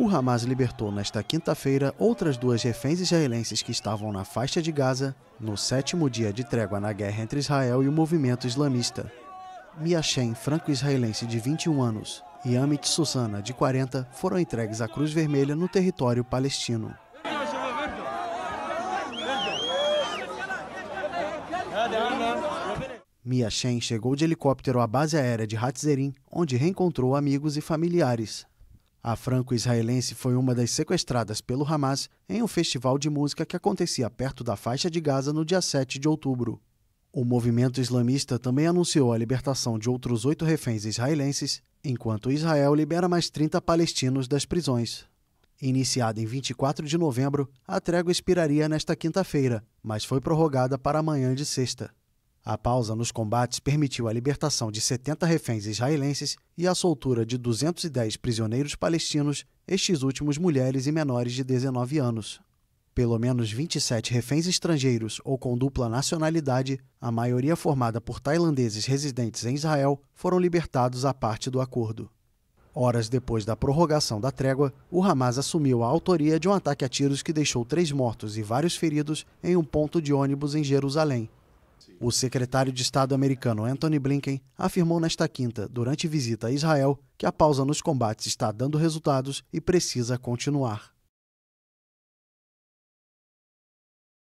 O Hamas libertou nesta quinta-feira outras duas reféns israelenses que estavam na faixa de Gaza, no sétimo dia de trégua na guerra entre Israel e o movimento islamista. Mia franco-israelense de 21 anos, e Amit Susana, de 40, foram entregues à Cruz Vermelha no território palestino. Mia chegou de helicóptero à base aérea de Hatzerim, onde reencontrou amigos e familiares. A franco-israelense foi uma das sequestradas pelo Hamas em um festival de música que acontecia perto da faixa de Gaza no dia 7 de outubro. O movimento islamista também anunciou a libertação de outros oito reféns israelenses, enquanto Israel libera mais 30 palestinos das prisões. Iniciada em 24 de novembro, a trégua expiraria nesta quinta-feira, mas foi prorrogada para amanhã de sexta. A pausa nos combates permitiu a libertação de 70 reféns israelenses e a soltura de 210 prisioneiros palestinos, estes últimos mulheres e menores de 19 anos. Pelo menos 27 reféns estrangeiros ou com dupla nacionalidade, a maioria formada por tailandeses residentes em Israel, foram libertados à parte do acordo. Horas depois da prorrogação da trégua, o Hamas assumiu a autoria de um ataque a tiros que deixou três mortos e vários feridos em um ponto de ônibus em Jerusalém, o secretário de Estado americano Anthony Blinken afirmou nesta quinta, durante visita a Israel, que a pausa nos combates está dando resultados e precisa continuar.